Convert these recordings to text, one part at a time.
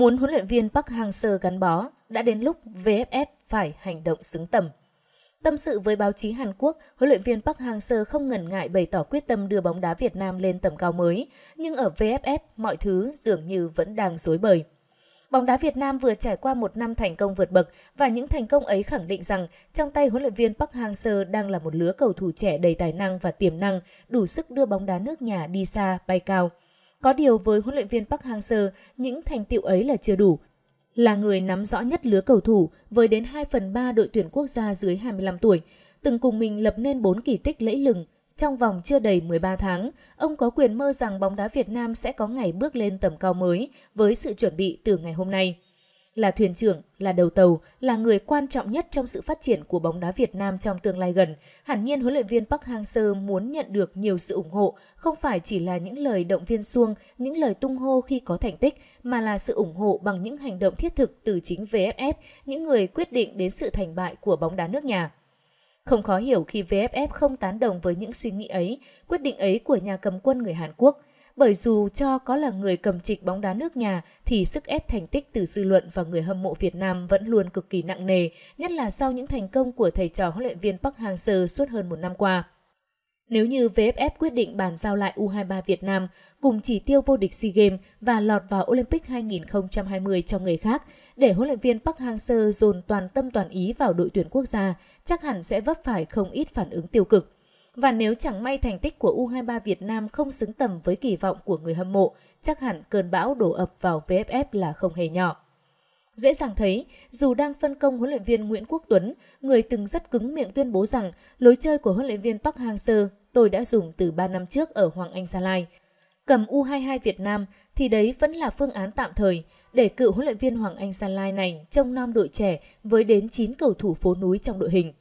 Muốn huấn luyện viên Park Hang-seo gắn bó, đã đến lúc VFF phải hành động xứng tầm. Tâm sự với báo chí Hàn Quốc, huấn luyện viên Park Hang-seo không ngần ngại bày tỏ quyết tâm đưa bóng đá Việt Nam lên tầm cao mới, nhưng ở VFF mọi thứ dường như vẫn đang rối bời. Bóng đá Việt Nam vừa trải qua một năm thành công vượt bậc và những thành công ấy khẳng định rằng trong tay huấn luyện viên Park Hang-seo đang là một lứa cầu thủ trẻ đầy tài năng và tiềm năng, đủ sức đưa bóng đá nước nhà đi xa, bay cao – có điều với huấn luyện viên Park Hang-seo, những thành tựu ấy là chưa đủ. Là người nắm rõ nhất lứa cầu thủ với đến 2 phần 3 đội tuyển quốc gia dưới 25 tuổi, từng cùng mình lập nên 4 kỳ tích lẫy lừng. Trong vòng chưa đầy 13 tháng, ông có quyền mơ rằng bóng đá Việt Nam sẽ có ngày bước lên tầm cao mới với sự chuẩn bị từ ngày hôm nay là thuyền trưởng, là đầu tàu, là người quan trọng nhất trong sự phát triển của bóng đá Việt Nam trong tương lai gần. Hẳn nhiên huấn luyện viên Park Hang-seo muốn nhận được nhiều sự ủng hộ, không phải chỉ là những lời động viên suông, những lời tung hô khi có thành tích, mà là sự ủng hộ bằng những hành động thiết thực từ chính VFF, những người quyết định đến sự thành bại của bóng đá nước nhà. Không khó hiểu khi VFF không tán đồng với những suy nghĩ ấy, quyết định ấy của nhà cầm quân người Hàn Quốc – bởi dù cho có là người cầm trịch bóng đá nước nhà thì sức ép thành tích từ dư luận và người hâm mộ Việt Nam vẫn luôn cực kỳ nặng nề, nhất là sau những thành công của thầy trò huấn luyện viên Park Hang-seo suốt hơn một năm qua. Nếu như VFF quyết định bàn giao lại U23 Việt Nam cùng chỉ tiêu vô địch SEA Games và lọt vào Olympic 2020 cho người khác, để huấn luyện viên Park Hang-seo dồn toàn tâm toàn ý vào đội tuyển quốc gia, chắc hẳn sẽ vấp phải không ít phản ứng tiêu cực. Và nếu chẳng may thành tích của U23 Việt Nam không xứng tầm với kỳ vọng của người hâm mộ, chắc hẳn cơn bão đổ ập vào VFF là không hề nhỏ. Dễ dàng thấy, dù đang phân công huấn luyện viên Nguyễn Quốc Tuấn, người từng rất cứng miệng tuyên bố rằng lối chơi của huấn luyện viên Park Hang-seo tôi đã dùng từ 3 năm trước ở Hoàng Anh Gia Lai. Cầm U22 Việt Nam thì đấy vẫn là phương án tạm thời để cựu huấn luyện viên Hoàng Anh Gia Lai này trông nom đội trẻ với đến 9 cầu thủ phố núi trong đội hình.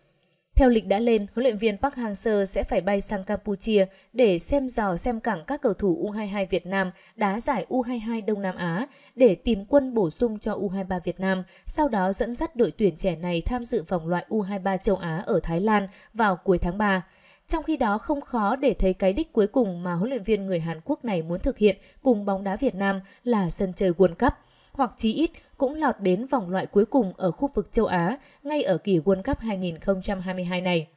Theo lịch đã lên, huấn luyện viên Park Hang-seo sẽ phải bay sang Campuchia để xem dò xem cảng các cầu thủ U22 Việt Nam đá giải U22 Đông Nam Á để tìm quân bổ sung cho U23 Việt Nam, sau đó dẫn dắt đội tuyển trẻ này tham dự vòng loại U23 châu Á ở Thái Lan vào cuối tháng 3. Trong khi đó không khó để thấy cái đích cuối cùng mà huấn luyện viên người Hàn Quốc này muốn thực hiện cùng bóng đá Việt Nam là sân chơi World Cup – hoặc chí ít cũng lọt đến vòng loại cuối cùng ở khu vực châu Á ngay ở kỳ World Cup 2022 này.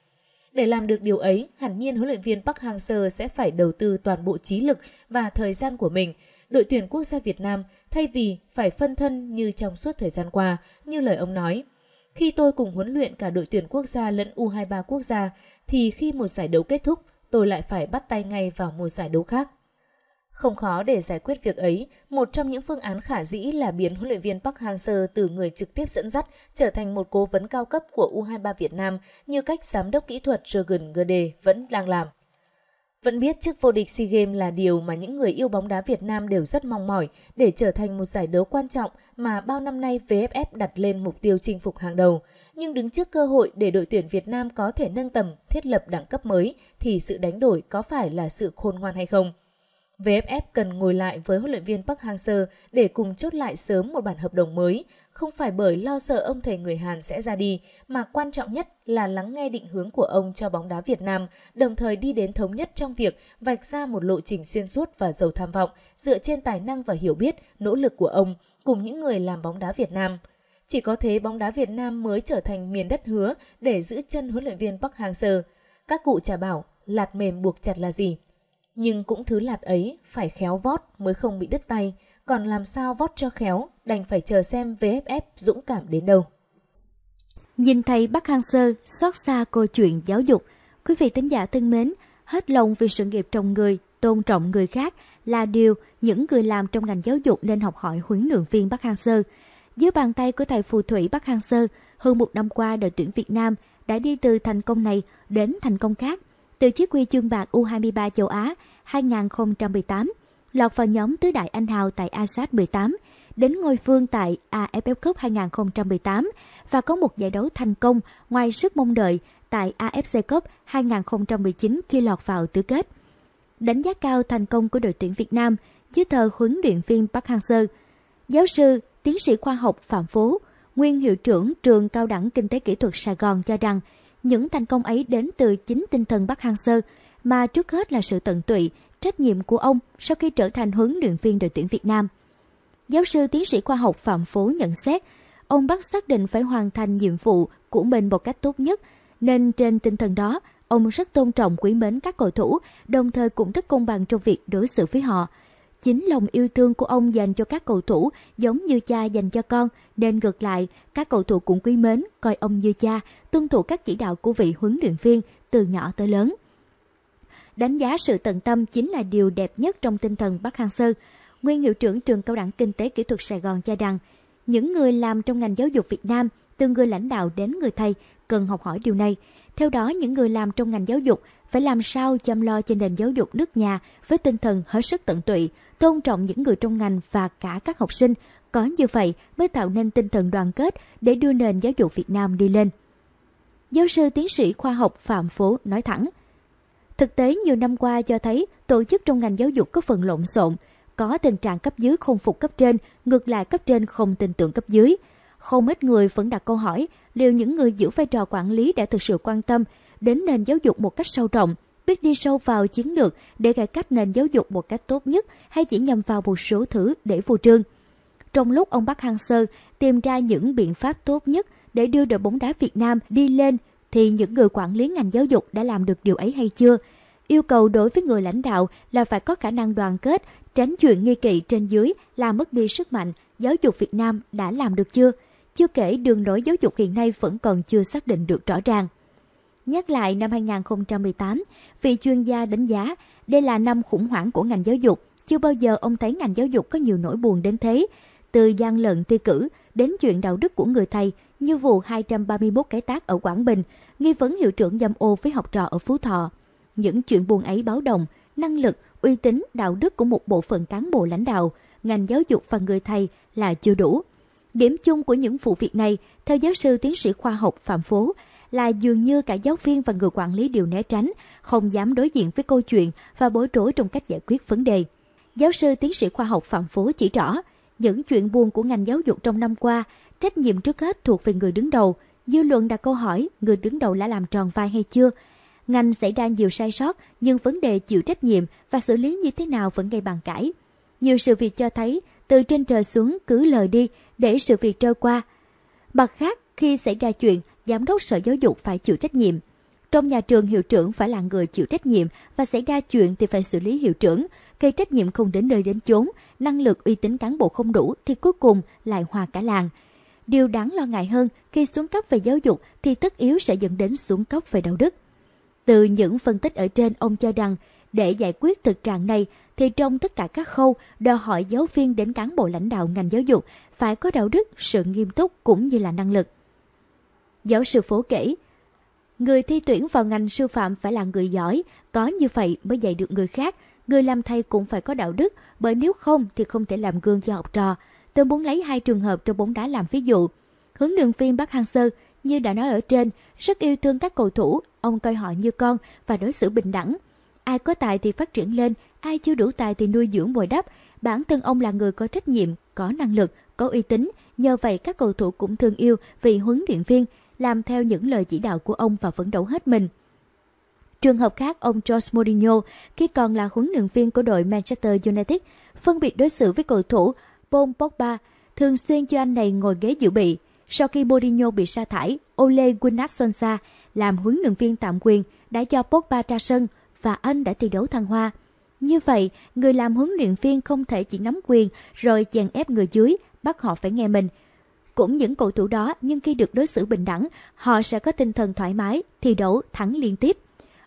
Để làm được điều ấy, hẳn nhiên huấn luyện viên Park Hang-seo sẽ phải đầu tư toàn bộ trí lực và thời gian của mình. Đội tuyển quốc gia Việt Nam thay vì phải phân thân như trong suốt thời gian qua, như lời ông nói. Khi tôi cùng huấn luyện cả đội tuyển quốc gia lẫn U23 quốc gia, thì khi một giải đấu kết thúc, tôi lại phải bắt tay ngay vào một giải đấu khác. Không khó để giải quyết việc ấy, một trong những phương án khả dĩ là biến huấn luyện viên Park Hang-seo từ người trực tiếp dẫn dắt trở thành một cố vấn cao cấp của U23 Việt Nam như cách giám đốc kỹ thuật Jurgen Gede vẫn đang làm. Vẫn biết chức vô địch SEA Games là điều mà những người yêu bóng đá Việt Nam đều rất mong mỏi để trở thành một giải đấu quan trọng mà bao năm nay VFF đặt lên mục tiêu chinh phục hàng đầu. Nhưng đứng trước cơ hội để đội tuyển Việt Nam có thể nâng tầm, thiết lập đẳng cấp mới thì sự đánh đổi có phải là sự khôn ngoan hay không? VFF cần ngồi lại với huấn luyện viên Park Hang-seo để cùng chốt lại sớm một bản hợp đồng mới, không phải bởi lo sợ ông thầy người Hàn sẽ ra đi, mà quan trọng nhất là lắng nghe định hướng của ông cho bóng đá Việt Nam, đồng thời đi đến thống nhất trong việc vạch ra một lộ trình xuyên suốt và giàu tham vọng, dựa trên tài năng và hiểu biết, nỗ lực của ông cùng những người làm bóng đá Việt Nam. Chỉ có thế bóng đá Việt Nam mới trở thành miền đất hứa để giữ chân huấn luyện viên Park Hang-seo. Các cụ trả bảo, lạt mềm buộc chặt là gì? Nhưng cũng thứ lạt ấy phải khéo vót mới không bị đứt tay, còn làm sao vót cho khéo, đành phải chờ xem VFF dũng cảm đến đâu. Nhìn thấy bắc Hang Sơ xót xa cô chuyện giáo dục, quý vị tính giả thân mến, hết lòng vì sự nghiệp trồng người, tôn trọng người khác là điều những người làm trong ngành giáo dục nên học hỏi huấn luyện viên Bắc Hang Sơ. Dưới bàn tay của thầy phù thủy Bắc Hang Sơ, hơn một năm qua đội tuyển Việt Nam đã đi từ thành công này đến thành công khác – từ chiếc huy chương bạc U23 châu Á 2018, lọt vào nhóm tứ đại anh hào tại ASEAN 18, đến ngôi phương tại AFF Cup 2018 và có một giải đấu thành công ngoài sức mong đợi tại AFC Cup 2019 khi lọt vào tứ kết. Đánh giá cao thành công của đội tuyển Việt Nam dưới thờ huấn luyện viên Park Hang-seo, giáo sư, tiến sĩ khoa học Phạm phú nguyên hiệu trưởng trường Cao đẳng Kinh tế Kỹ thuật Sài Gòn cho rằng những thành công ấy đến từ chính tinh thần Bắc Hang Sơ, mà trước hết là sự tận tụy, trách nhiệm của ông sau khi trở thành huấn luyện viên đội tuyển Việt Nam. Giáo sư tiến sĩ khoa học Phạm Phú nhận xét, ông bắt xác định phải hoàn thành nhiệm vụ của mình một cách tốt nhất, nên trên tinh thần đó, ông rất tôn trọng quý mến các cầu thủ, đồng thời cũng rất công bằng trong việc đối xử với họ. Chính lòng yêu thương của ông dành cho các cầu thủ giống như cha dành cho con, nên ngược lại, các cầu thủ cũng quý mến, coi ông như cha, tuân thủ các chỉ đạo của vị huấn luyện viên từ nhỏ tới lớn. Đánh giá sự tận tâm chính là điều đẹp nhất trong tinh thần Park Hang-seo. Nguyên hiệu trưởng trường cao đẳng kinh tế kỹ thuật Sài Gòn cho rằng, những người làm trong ngành giáo dục Việt Nam, từ người lãnh đạo đến người thầy cần học hỏi điều này. Theo đó, những người làm trong ngành giáo dục phải làm sao chăm lo cho nền giáo dục nước nhà với tinh thần hết sức tận tụy, tôn trọng những người trong ngành và cả các học sinh. Có như vậy mới tạo nên tinh thần đoàn kết để đưa nền giáo dục Việt Nam đi lên. Giáo sư tiến sĩ khoa học Phạm Phố nói thẳng, Thực tế nhiều năm qua cho thấy tổ chức trong ngành giáo dục có phần lộn xộn, có tình trạng cấp dưới không phục cấp trên, ngược lại cấp trên không tin tưởng cấp dưới. Không ít người vẫn đặt câu hỏi liệu những người giữ vai trò quản lý đã thực sự quan tâm đến nền giáo dục một cách sâu rộng, biết đi sâu vào chiến lược để cải cách nền giáo dục một cách tốt nhất hay chỉ nhằm vào một số thứ để phù trương. Trong lúc ông Park hang sơ tìm ra những biện pháp tốt nhất để đưa đội bóng đá Việt Nam đi lên thì những người quản lý ngành giáo dục đã làm được điều ấy hay chưa? Yêu cầu đối với người lãnh đạo là phải có khả năng đoàn kết, tránh chuyện nghi kỵ trên dưới là mất đi sức mạnh, giáo dục Việt Nam đã làm được chưa? Chưa kể đường lối giáo dục hiện nay vẫn còn chưa xác định được rõ ràng. Nhắc lại năm 2018, vị chuyên gia đánh giá đây là năm khủng hoảng của ngành giáo dục. Chưa bao giờ ông thấy ngành giáo dục có nhiều nỗi buồn đến thế. Từ gian lận thi cử đến chuyện đạo đức của người thầy như vụ 231 cái tác ở Quảng Bình, nghi vấn hiệu trưởng dâm ô với học trò ở Phú Thọ. Những chuyện buồn ấy báo động, năng lực, uy tín, đạo đức của một bộ phận cán bộ lãnh đạo, ngành giáo dục và người thầy là chưa đủ. Điểm chung của những vụ việc này, theo giáo sư tiến sĩ khoa học Phạm Phố, là dường như cả giáo viên và người quản lý đều né tránh, không dám đối diện với câu chuyện và bối rối trong cách giải quyết vấn đề. Giáo sư tiến sĩ khoa học Phạm phú chỉ rõ, những chuyện buồn của ngành giáo dục trong năm qua, trách nhiệm trước hết thuộc về người đứng đầu. Dư luận đặt câu hỏi người đứng đầu đã làm tròn vai hay chưa? Ngành xảy ra nhiều sai sót, nhưng vấn đề chịu trách nhiệm và xử lý như thế nào vẫn gây bàn cãi. Nhiều sự việc cho thấy từ trên trời xuống cứ lời đi để sự việc trôi qua. Mặt khác, khi xảy ra chuyện, giám đốc sở giáo dục phải chịu trách nhiệm. Trong nhà trường hiệu trưởng phải là người chịu trách nhiệm và xảy ra chuyện thì phải xử lý hiệu trưởng, gây trách nhiệm không đến nơi đến chốn, năng lực uy tín cán bộ không đủ thì cuối cùng lại hòa cả làng. Điều đáng lo ngại hơn khi xuống cấp về giáo dục thì tất yếu sẽ dẫn đến xuống cấp về đạo đức. Từ những phân tích ở trên ông cho rằng để giải quyết thực trạng này thì trong tất cả các khâu đòi hỏi giáo viên đến cán bộ lãnh đạo ngành giáo dục phải có đạo đức, sự nghiêm túc cũng như là năng lực. Giáo sư Phố kể, người thi tuyển vào ngành sư phạm phải là người giỏi, có như vậy mới dạy được người khác. Người làm thầy cũng phải có đạo đức, bởi nếu không thì không thể làm gương cho học trò. Tôi muốn lấy hai trường hợp trong bóng đá làm ví dụ. Hướng đường viên Park hang sơ như đã nói ở trên, rất yêu thương các cầu thủ, ông coi họ như con và đối xử bình đẳng. Ai có tài thì phát triển lên, ai chưa đủ tài thì nuôi dưỡng bồi đắp. Bản thân ông là người có trách nhiệm, có năng lực, có uy tín. Nhờ vậy các cầu thủ cũng thương yêu vì huấn luyện viên, làm theo những lời chỉ đạo của ông và phấn đấu hết mình. Trường hợp khác, ông Jose Mourinho, khi còn là huấn luyện viên của đội Manchester United, phân biệt đối xử với cầu thủ Paul Pogba, thường xuyên cho anh này ngồi ghế dự bị. Sau khi Mourinho bị sa thải, Ole Gunnar Solskjaer làm huấn luyện viên tạm quyền đã cho Pogba ra sân – và Anh đã thi đấu thăng hoa. Như vậy, người làm huấn luyện viên không thể chỉ nắm quyền rồi chèn ép người dưới, bắt họ phải nghe mình. Cũng những cầu thủ đó nhưng khi được đối xử bình đẳng, họ sẽ có tinh thần thoải mái, thi đấu, thắng liên tiếp.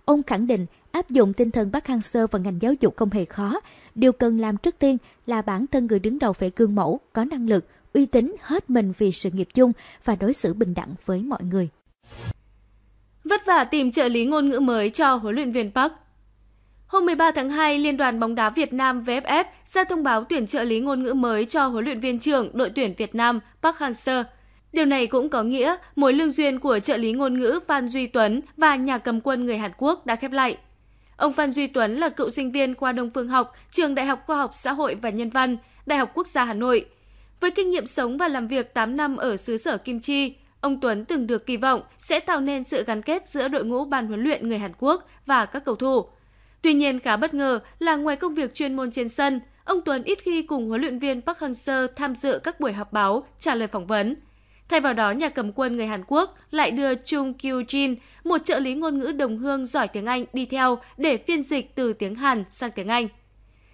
Ông khẳng định áp dụng tinh thần Park Hang-seo vào ngành giáo dục không hề khó. Điều cần làm trước tiên là bản thân người đứng đầu phải gương mẫu, có năng lực, uy tín hết mình vì sự nghiệp chung và đối xử bình đẳng với mọi người. Vất vả tìm trợ lý ngôn ngữ mới cho huấn luyện viên Park Hôm 13 tháng 2, Liên đoàn bóng đá Việt Nam VFF ra thông báo tuyển trợ lý ngôn ngữ mới cho huấn luyện viên trưởng đội tuyển Việt Nam Park Hang-seo. Điều này cũng có nghĩa mối lương duyên của trợ lý ngôn ngữ Phan Duy Tuấn và nhà cầm quân người Hàn Quốc đã khép lại. Ông Phan Duy Tuấn là cựu sinh viên khoa Đông Phương học, trường Đại học Khoa học Xã hội và Nhân văn, Đại học Quốc gia Hà Nội. Với kinh nghiệm sống và làm việc 8 năm ở xứ sở Kim Chi, ông Tuấn từng được kỳ vọng sẽ tạo nên sự gắn kết giữa đội ngũ ban huấn luyện người Hàn Quốc và các cầu thủ – Tuy nhiên khá bất ngờ là ngoài công việc chuyên môn trên sân, ông Tuấn ít khi cùng huấn luyện viên Park Hang-seo tham dự các buổi họp báo, trả lời phỏng vấn. Thay vào đó, nhà cầm quân người Hàn Quốc lại đưa Chung Kyu-jin, một trợ lý ngôn ngữ đồng hương giỏi tiếng Anh đi theo để phiên dịch từ tiếng Hàn sang tiếng Anh.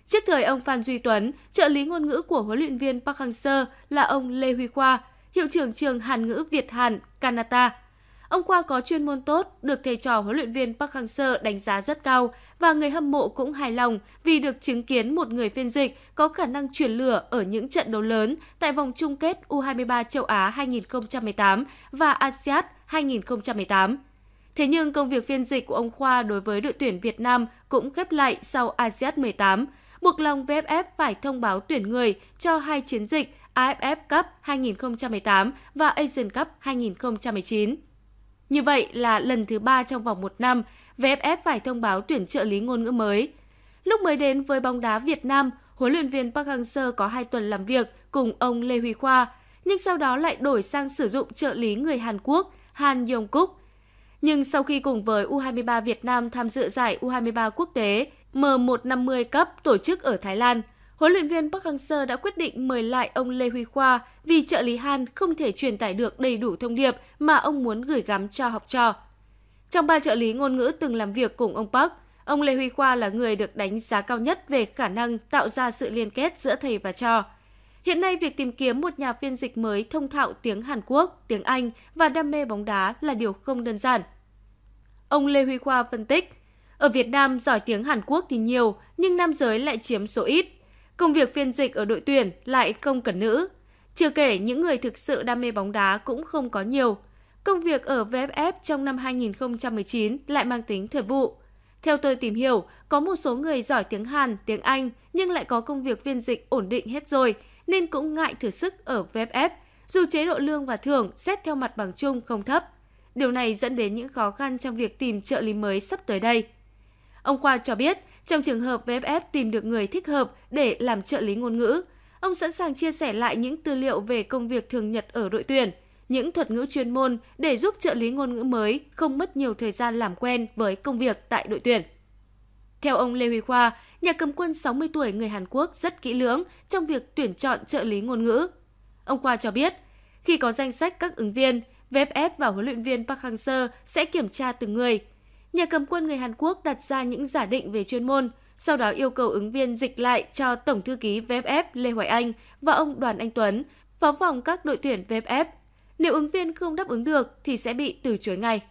Trước thời ông Phan Duy Tuấn, trợ lý ngôn ngữ của huấn luyện viên Park Hang-seo là ông Lê Huy Khoa, hiệu trưởng trường Hàn ngữ Việt Hàn Canada. Ông Khoa có chuyên môn tốt, được thầy trò huấn luyện viên Park Hang-seo đánh giá rất cao và người hâm mộ cũng hài lòng vì được chứng kiến một người phiên dịch có khả năng chuyển lửa ở những trận đấu lớn tại vòng chung kết U23 châu Á 2018 và ASEAN 2018. Thế nhưng công việc phiên dịch của ông Khoa đối với đội tuyển Việt Nam cũng khép lại sau ASEAN 18, buộc lòng VFF phải thông báo tuyển người cho hai chiến dịch AFF Cup 2018 và Asian Cup 2019. Như vậy là lần thứ ba trong vòng một năm, VFF phải thông báo tuyển trợ lý ngôn ngữ mới. Lúc mới đến với bóng đá Việt Nam, huấn luyện viên Park Hang-seo có 2 tuần làm việc cùng ông Lê Huy Khoa, nhưng sau đó lại đổi sang sử dụng trợ lý người Hàn Quốc Han Yong-kuk. Nhưng sau khi cùng với U23 Việt Nam tham dự giải U23 quốc tế M150 cấp tổ chức ở Thái Lan, huấn luyện viên Park Hang-seo đã quyết định mời lại ông Lê Huy Khoa vì trợ lý Han không thể truyền tải được đầy đủ thông điệp mà ông muốn gửi gắm cho học trò. Trong ba trợ lý ngôn ngữ từng làm việc cùng ông Park, ông Lê Huy Khoa là người được đánh giá cao nhất về khả năng tạo ra sự liên kết giữa thầy và trò. Hiện nay, việc tìm kiếm một nhà phiên dịch mới thông thạo tiếng Hàn Quốc, tiếng Anh và đam mê bóng đá là điều không đơn giản. Ông Lê Huy Khoa phân tích, ở Việt Nam giỏi tiếng Hàn Quốc thì nhiều, nhưng nam giới lại chiếm số ít. Công việc phiên dịch ở đội tuyển lại không cần nữ. Chưa kể những người thực sự đam mê bóng đá cũng không có nhiều – Công việc ở VFF trong năm 2019 lại mang tính thời vụ. Theo tôi tìm hiểu, có một số người giỏi tiếng Hàn, tiếng Anh nhưng lại có công việc viên dịch ổn định hết rồi nên cũng ngại thử sức ở VFF, dù chế độ lương và thưởng xét theo mặt bằng chung không thấp. Điều này dẫn đến những khó khăn trong việc tìm trợ lý mới sắp tới đây. Ông Khoa cho biết, trong trường hợp VFF tìm được người thích hợp để làm trợ lý ngôn ngữ, ông sẵn sàng chia sẻ lại những tư liệu về công việc thường nhật ở đội tuyển – những thuật ngữ chuyên môn để giúp trợ lý ngôn ngữ mới không mất nhiều thời gian làm quen với công việc tại đội tuyển. Theo ông Lê Huy Khoa, nhà cầm quân 60 tuổi người Hàn Quốc rất kỹ lưỡng trong việc tuyển chọn trợ lý ngôn ngữ. Ông Khoa cho biết, khi có danh sách các ứng viên, VFF và huấn luyện viên Park Hang-seo sẽ kiểm tra từng người. Nhà cầm quân người Hàn Quốc đặt ra những giả định về chuyên môn, sau đó yêu cầu ứng viên dịch lại cho Tổng thư ký VFF Lê Hoài Anh và ông Đoàn Anh Tuấn, phó phòng các đội tuyển VFF nếu ứng viên không đáp ứng được thì sẽ bị từ chối ngay.